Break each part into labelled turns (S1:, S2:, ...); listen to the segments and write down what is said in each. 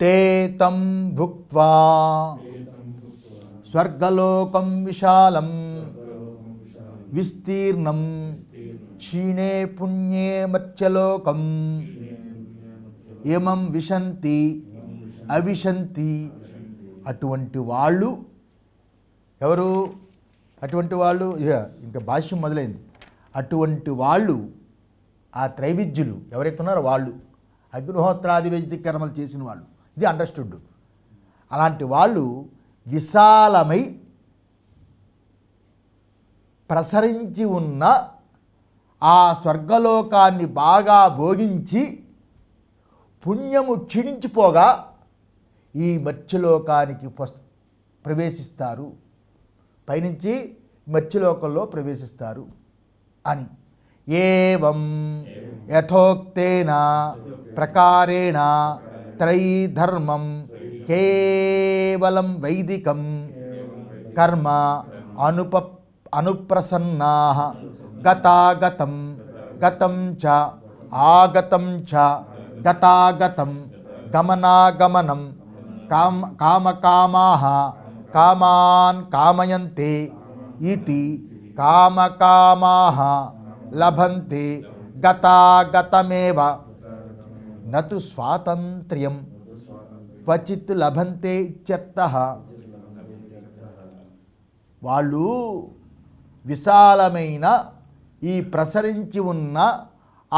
S1: తేతం భుక్వా స్వర్గలోకం విశాలం విస్తీర్ణం క్షీణే పుణ్యే మత్స్యలోకం ఏమం విశంతి అవిశంతి అటువంటి వాళ్ళు ఎవరు అటువంటి వాళ్ళు ఇంకా భాష్యం మొదలైంది అటువంటి వాళ్ళు ఆ త్రైవిద్యులు ఎవరైతే ఉన్నారో వాళ్ళు అగ్నిహోత్రాది వైద్య కర్మలు చేసిన వాళ్ళు ఇది అండర్స్టూడ్ అలాంటి వాళ్ళు విశాలమై ప్రసరించి ఉన్న ఆ స్వర్గలోకాన్ని బాగా భోగించి పుణ్యము క్షీణించిపోగా ఈ మత్స్యలోకానికి ప్రవేశిస్తారు పైనుంచి మత్స్యలోకంలో ప్రవేశిస్తారు అని ఏం యథోక్తేన ప్రకారేణ त्रयी धर्मम वैदिक कर्म अनुप अनुप्रसन्ना गतागतम गतम च आगतम च गतागतम काम काम कामा कामान कामयन्ते इति काम कामा लभन्ते गतागतमेव నతు స్వాతంత్ర్యం క్వచిత్ లభంతే ఇత్యర్థ వాళ్ళు విశాలమైన ఈ ప్రసరించి ఉన్న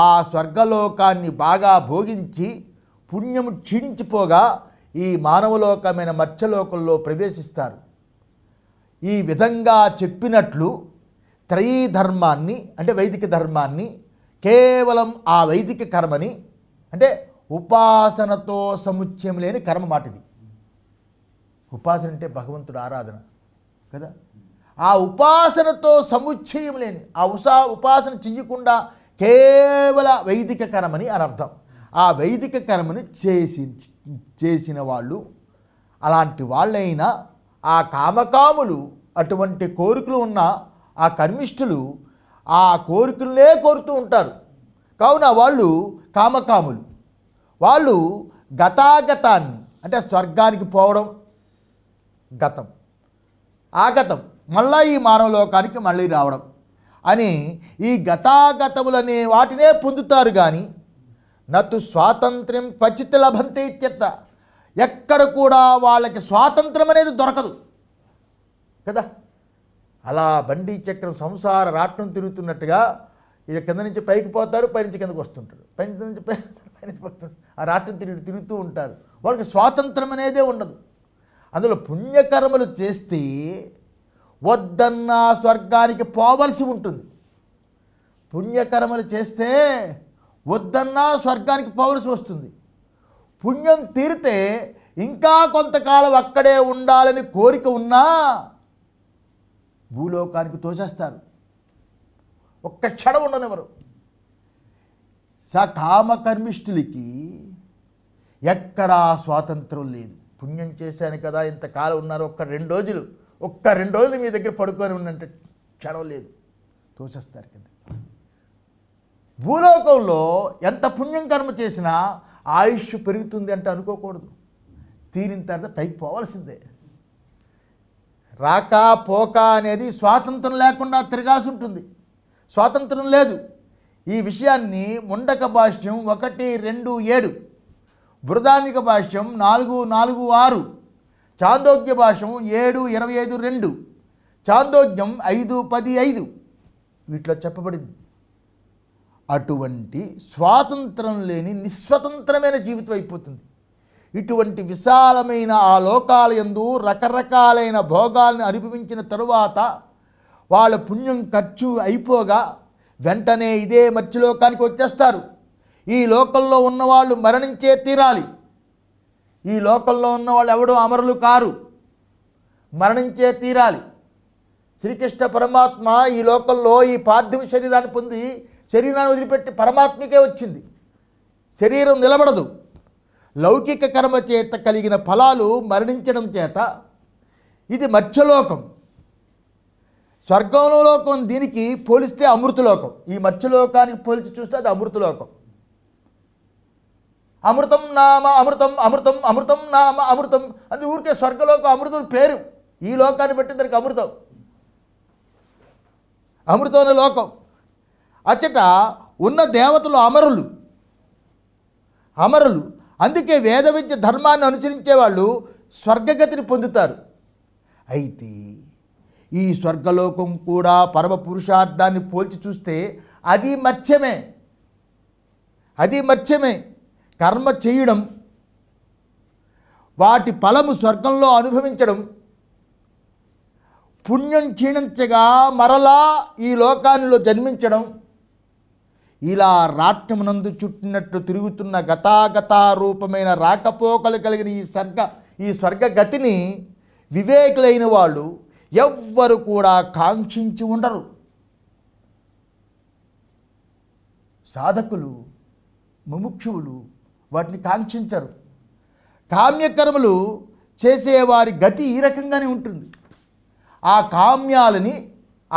S1: ఆ స్వర్గలోకాన్ని బాగా భోగించి పుణ్యము క్షీణించిపోగా ఈ మానవలోకమైన మత్స్యలోకంలో ప్రవేశిస్తారు ఈ విధంగా చెప్పినట్లు త్రయీ ధర్మాన్ని అంటే వైదిక ధర్మాన్ని కేవలం ఆ వైదిక కర్మని అంటే ఉపాసనతో సముచ్చయం లేని కర్మ మాటిది ఉపాసన అంటే భగవంతుడు ఆరాధన కదా ఆ ఉపాసనతో సముచ్చయం లేని ఆ ఉసా ఉపాసన చెయ్యకుండా కేవల వైదిక కర్మని అనర్థం ఆ వైదిక కర్మని చేసి చేసిన వాళ్ళు అలాంటి వాళ్ళైనా ఆ కామకాములు అటువంటి కోరికలు ఉన్న ఆ కర్మిష్ఠులు ఆ కోరికలే కోరుతూ ఉంటారు కావున వాళ్ళు కామకాములు వాళ్ళు గతాగతాన్ని అంటే స్వర్గానికి పోవడం గతం ఆగతం మళ్ళా ఈ మానవ లోకానికి మళ్ళీ రావడం అని ఈ గతాగతములనే వాటినే పొందుతారు కానీ నటు స్వాతంత్ర్యం క్వచిత్ లభంతే ఇత్యర్థ ఎక్కడ కూడా వాళ్ళకి స్వాతంత్రం అనేది దొరకదు కదా అలా బండి చక్రం సంసార రాట్నం తిరుగుతున్నట్టుగా ఇక కింద నుంచి పైకి పోతారు పైనుంచి కిందకు వస్తుంటారు పై నుంచి పై పైనుంచి పోతుంటారు ఆ రాత్రి తిరిగి తిరుగుతూ ఉంటారు వాళ్ళకి స్వాతంత్రం అనేదే ఉండదు అందులో పుణ్యకర్మలు చేస్తే వద్దన్నా స్వర్గానికి పోవలసి ఉంటుంది పుణ్యకర్మలు చేస్తే వద్దన్నా స్వర్గానికి పోవలసి వస్తుంది పుణ్యం తీరితే ఇంకా కొంతకాలం అక్కడే ఉండాలని కోరిక ఉన్నా భూలోకానికి తోసేస్తారు ఒక్క క్షణం ఉండనివ్వరు సకామకర్మిష్ఠులకి ఎక్కడా స్వాతంత్రం లేదు పుణ్యం చేశాను కదా ఇంతకాలం ఉన్నారు ఒక్క రెండు రోజులు ఒక్క రెండు రోజులు మీ దగ్గర పడుకొని ఉండంటే క్షణం లేదు తోసేస్తారు కింద భూలోకంలో ఎంత పుణ్యం కర్మ చేసినా ఆయుష్ పెరుగుతుంది అంటే అనుకోకూడదు తీరిన తర్వాత పైకి పోవాల్సిందే రాక పోక అనేది స్వాతంత్రం లేకుండా తిరగాల్సి ఉంటుంది స్వాతంత్రం లేదు ఈ విషయాన్ని ముండక భాష్యం ఒకటి రెండు ఏడు బృదానిక భాష్యం నాలుగు నాలుగు ఆరు చాందోగ్య భాష్యం ఏడు ఇరవై ఐదు రెండు చాందోగ్యం ఐదు పది ఐదు వీటిలో చెప్పబడింది అటువంటి స్వాతంత్రం లేని నిస్వతంత్రమైన జీవితం అయిపోతుంది ఇటువంటి విశాలమైన ఆ లోకాలయందు రకరకాలైన భోగాలను అనుభవించిన తరువాత వాళ్ళ పుణ్యం ఖర్చు అయిపోగా వెంటనే ఇదే మత్స్యలోకానికి వచ్చేస్తారు ఈ లోకల్లో ఉన్నవాళ్ళు మరణించే తీరాలి ఈ లోకల్లో ఉన్నవాళ్ళు ఎవడూ అమరులు కారు మరణించే తీరాలి శ్రీకృష్ణ పరమాత్మ ఈ లోకల్లో ఈ పార్థివ శరీరాన్ని పొంది శరీరాన్ని వదిలిపెట్టి పరమాత్మకే వచ్చింది శరీరం నిలబడదు లౌకిక కర్మ చేత కలిగిన ఫలాలు మరణించడం చేత ఇది మత్స్యలోకం స్వర్గంలోకం దీనికి పోలిస్తే అమృతలోకం ఈ మత్స్యలోకానికి పోల్చి చూస్తే అది అమృతలోకం అమృతం నామ అమృతం అమృతం అమృతం నామ అమృతం అది ఊరికే స్వర్గలోకం అమృతం పేరు ఈ లోకాన్ని బట్టి దానికి అమృతం అమృతమైన లోకం అచ్చట ఉన్న దేవతలు అమరులు అమరులు అందుకే వేద విద్య ధర్మాన్ని అనుసరించే వాళ్ళు స్వర్గగతిని పొందుతారు అయితే ఈ స్వర్గలోకం కూడా పరమ పురుషార్థాన్ని పోల్చి చూస్తే అది మత్స్యమే అది మత్స్యమే కర్మ చేయడం వాటి ఫలము స్వర్గంలో అనుభవించడం పుణ్యం క్షీణించగా మరలా ఈ లోకానిలో జన్మించడం ఇలా రాట్నమునందు చుట్టినట్టు తిరుగుతున్న గతాగతారూపమైన రాకపోకలు కలిగిన ఈ స్వర్గ ఈ స్వర్గగతిని వివేకులైన వాళ్ళు ఎవ్వరు కూడా కాంక్షించి ఉండరు సాధకులు ముముక్షువులు వాటిని కాంక్షించరు కామ్యకర్మలు చేసేవారి గతి ఈ రకంగానే ఉంటుంది ఆ కామ్యాలని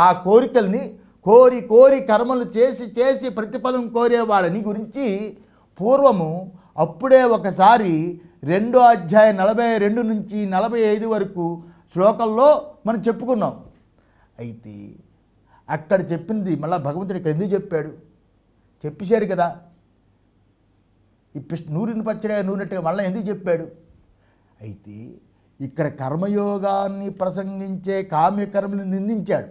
S1: ఆ కోరికల్ని కోరి కోరి కర్మలు చేసి చేసి ప్రతిఫలం కోరే వాళ్ళని గురించి పూర్వము అప్పుడే ఒకసారి రెండో అధ్యాయ నలభై రెండు నుంచి నలభై ఐదు వరకు శ్లోకంలో మనం చెప్పుకున్నాం అయితే అక్కడ చెప్పింది మళ్ళీ భగవంతుడు ఇక్కడ ఎందుకు చెప్పాడు చెప్పేశారు కదా ఈ పిష్ నూరిని పచ్చడి నూనెట్టుగా మళ్ళీ ఎందుకు చెప్పాడు అయితే ఇక్కడ కర్మయోగాన్ని ప్రసంగించే కామ్యకర్మని నిందించాడు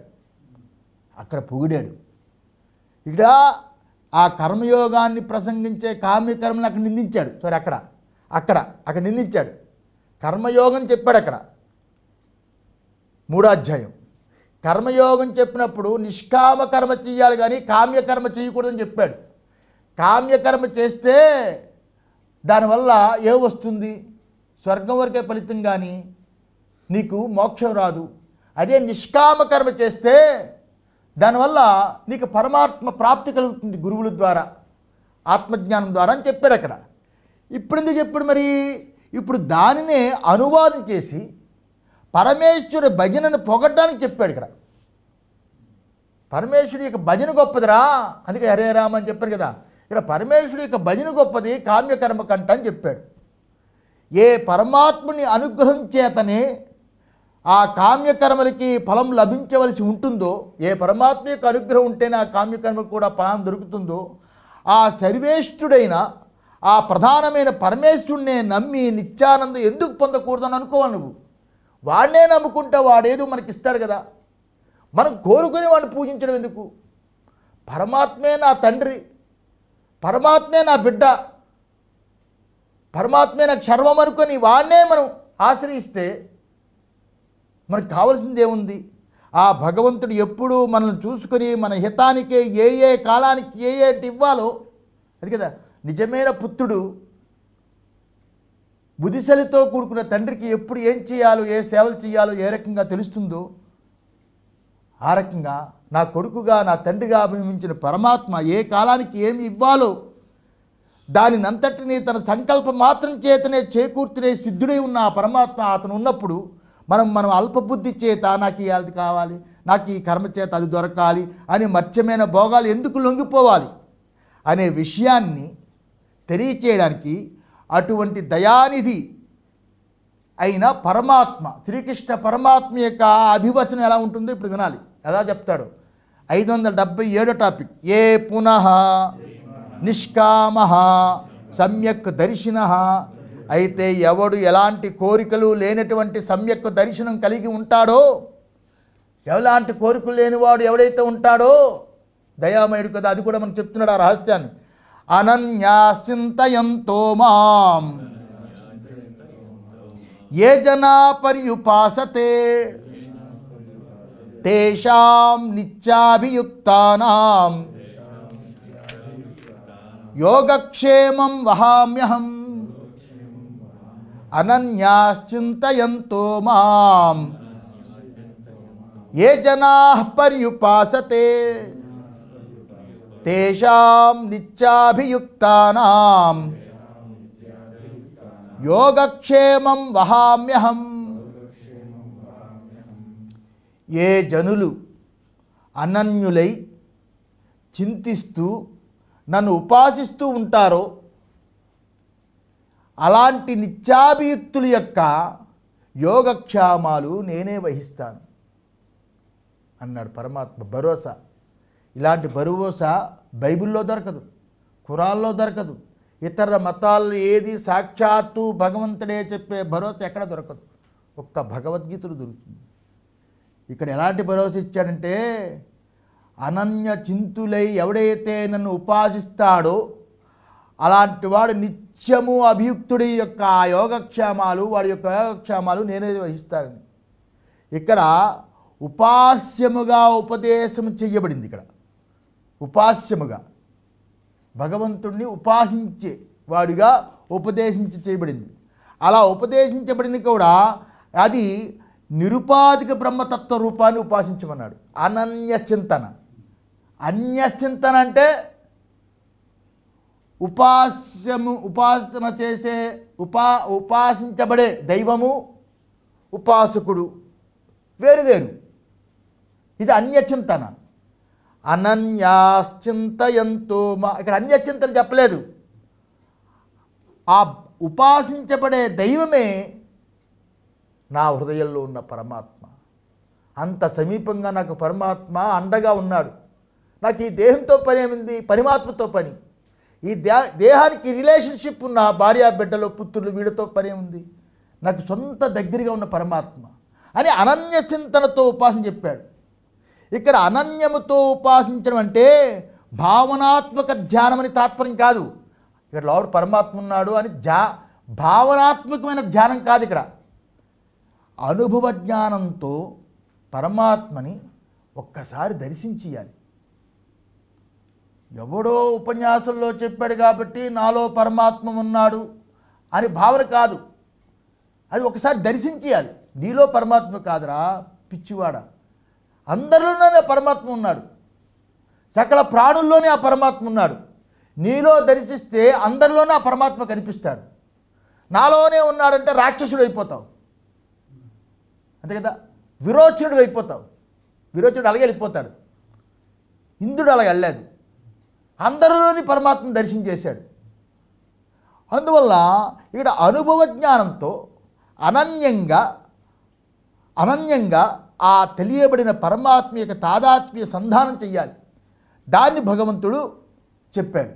S1: అక్కడ పొగిడాడు ఇక్కడ ఆ కర్మయోగాన్ని ప్రసంగించే కామ్యకర్మని అక్కడ నిందించాడు సారీ అక్కడ అక్కడ అక్కడ నిందించాడు కర్మయోగం చెప్పాడు అక్కడ మూడో అధ్యాయం కర్మయోగం చెప్పినప్పుడు నిష్కామ కర్మ చేయాలి కానీ కామ్యకర్మ చేయకూడదని చెప్పాడు కామ్యకర్మ చేస్తే దానివల్ల ఏ వస్తుంది స్వర్గం వరకే ఫలితం కానీ నీకు మోక్షం రాదు అదే నిష్కామ కర్మ చేస్తే దానివల్ల నీకు పరమాత్మ ప్రాప్తి కలుగుతుంది గురువుల ద్వారా ఆత్మజ్ఞానం ద్వారా అని చెప్పారు అక్కడ ఇప్పుడు ఎందుకు చెప్పాడు మరి ఇప్పుడు దానినే అనువాదం చేసి పరమేశ్వరుడి భజనను పొగడ్డానికి చెప్పాడు ఇక్కడ పరమేశ్వరి యొక్క భజన గొప్పదిరా అందుకే హరే రామ అని చెప్పారు కదా ఇక్కడ పరమేశ్వరి యొక్క భజన గొప్పది కామ్యకర్మ కంట అని చెప్పాడు ఏ పరమాత్ముని అనుగ్రహం చేతనే ఆ కామ్యకర్మలకి ఫలం లభించవలసి ఉంటుందో ఏ పరమాత్మ యొక్క అనుగ్రహం ఉంటేనే ఆ కామ్యకర్మకు కూడా ఫలం దొరుకుతుందో ఆ సర్వేష్ఠుడైన ఆ ప్రధానమైన పరమేశ్వరుణ్ణే నమ్మి నిత్యానందం ఎందుకు పొందకూడదని అనుకోవాలి నువ్వు వాడినే నమ్ముకుంటా వాడేదో మనకి ఇస్తాడు కదా మనం కోరుకుని వాడిని పూజించడం ఎందుకు పరమాత్మే నా తండ్రి పరమాత్మే నా బిడ్డ పరమాత్మే నాకు సర్వం అనుకొని వాడినే మనం ఆశ్రయిస్తే మనకు కావాల్సింది ఏముంది ఆ భగవంతుడు ఎప్పుడూ మనల్ని చూసుకొని మన హితానికే ఏ ఏ కాలానికి ఏ ఏ ఇవ్వాలో అది కదా నిజమైన పుత్రుడు బుదిశలితో కూడుకున్న తండ్రికి ఎప్పుడు ఏం చేయాలో ఏ సేవలు చేయాలో ఏ రకంగా తెలుస్తుందో ఆ రకంగా నా కొడుకుగా నా తండ్రిగా అభిమించిన పరమాత్మ ఏ కాలానికి ఏమి ఇవ్వాలో దానినంతటినీ తన సంకల్పం మాత్రం చేతనే చేకూర్చునే సిద్ధుడై ఉన్న ఆ పరమాత్మ అతను ఉన్నప్పుడు మనం మనం అల్పబుద్ధి చేత నాకు ఈ అది కావాలి నాకు ఈ కర్మ చేత అది దొరకాలి అని మత్స్యమైన భోగాలు ఎందుకు లొంగిపోవాలి అనే విషయాన్ని తెలియచేయడానికి అటువంటి దయానిధి అయిన పరమాత్మ శ్రీకృష్ణ పరమాత్మ యొక్క అభివచనం ఎలా ఉంటుందో ఇప్పుడు వినాలి ఎలా చెప్తాడు ఐదు వందల డెబ్బై ఏడో టాపిక్ ఏ పునః నిష్కామ సమ్యక్ దర్శిన అయితే ఎవడు ఎలాంటి కోరికలు లేనటువంటి సమ్యక్ దర్శనం కలిగి ఉంటాడో ఎలాంటి కోరికలు లేనివాడు ఎవడైతే ఉంటాడో దయామయుడు కదా అది కూడా మనం చెప్తున్నాడు ఆ రహస్యాన్ని अनन्याश्चिन्तयन्तो माम् ये जना पर्युपासते तेषां नित्याभियुक्तानां योगक्षेमं वहाम्यहम् अनन्याश्चिन्तयन्तो माम् ये जनाः पर्युपासते తేషాం నిత్యాభియుక్తానాం యోగక్షేమం వహామ్యహం ఏ జనులు అనన్యులై చింతిస్తూ నన్ను ఉపాసిస్తూ ఉంటారో అలాంటి నిత్యాభియుక్తుల యొక్క యోగక్షేమాలు నేనే వహిస్తాను అన్నాడు పరమాత్మ భరోసా ఇలాంటి బరువోస బైబిల్లో దొరకదు కురాల్లో దొరకదు ఇతర మతాలు ఏది సాక్షాత్తు భగవంతుడే చెప్పే భరోసా ఎక్కడ దొరకదు ఒక్క భగవద్గీతలు దొరుకుతుంది ఇక్కడ ఎలాంటి భరోసా ఇచ్చాడంటే అనన్య చింతులై ఎవడైతే నన్ను ఉపాసిస్తాడో అలాంటి వాడు నిత్యము అభియుక్తుడి యొక్క యోగక్షేమాలు వాడి యొక్క యోగక్షేమాలు నేనే వహిస్తానని ఇక్కడ ఉపాస్యముగా ఉపదేశం చేయబడింది ఇక్కడ ఉపాస్యముగా భగవంతుణ్ణి ఉపాసించే వాడిగా ఉపదేశించ చేయబడింది అలా ఉపదేశించబడిన కూడా అది నిరుపాధిక బ్రహ్మతత్వ రూపాన్ని ఉపాసించమన్నాడు అనన్యశ్చింతన అన్యశ్చింతన అంటే ఉపాస్యము ఉపాసన చేసే ఉపా ఉపాసించబడే దైవము ఉపాసకుడు వేరు వేరు ఇది అన్యచింతన అనన్యాశ్చింతయంతో మా ఇక్కడ అన్యచింతన చెప్పలేదు ఆ ఉపాసించబడే దైవమే నా హృదయంలో ఉన్న పరమాత్మ అంత సమీపంగా నాకు పరమాత్మ అండగా ఉన్నాడు నాకు ఈ దేహంతో పని ఏమింది పరమాత్మతో పని ఈ దేహానికి రిలేషన్షిప్ ఉన్న భార్య బిడ్డలో పుత్రులు వీడితో పని ఉంది నాకు సొంత దగ్గరగా ఉన్న పరమాత్మ అని అనన్య చింతనతో ఉపాసన చెప్పాడు ఇక్కడ అనన్యముతో ఉపాసించడం అంటే భావనాత్మక ధ్యానం అని తాత్పర్యం కాదు ఇక్కడ లోపల పరమాత్మ ఉన్నాడు అని ధ్యా భావనాత్మకమైన ధ్యానం కాదు ఇక్కడ అనుభవ జ్ఞానంతో పరమాత్మని ఒక్కసారి దర్శించాలి ఎవడో ఉపన్యాసంలో చెప్పాడు కాబట్టి నాలో పరమాత్మ ఉన్నాడు అని భావన కాదు అది ఒకసారి దర్శించాలి నీలో పరమాత్మ కాదురా పిచ్చివాడా అందరిలోనే పరమాత్మ ఉన్నాడు సకల ప్రాణుల్లోనే ఆ పరమాత్మ ఉన్నాడు నీలో దర్శిస్తే అందరిలోనే ఆ పరమాత్మ కనిపిస్తాడు నాలోనే ఉన్నాడంటే రాక్షసుడు అయిపోతావు అంతే కదా విరోచనుడు అయిపోతావు విరోచనుడు అలాగే వెళ్ళిపోతాడు ఇంద్రుడు అలా వెళ్ళలేదు అందరిలోని పరమాత్మను దర్శనం చేశాడు అందువల్ల ఇక్కడ అనుభవ జ్ఞానంతో అనన్యంగా అనన్యంగా ఆ తెలియబడిన పరమాత్మ యొక్క తాదాత్మ్య సంధానం చెయ్యాలి దాన్ని భగవంతుడు చెప్పాడు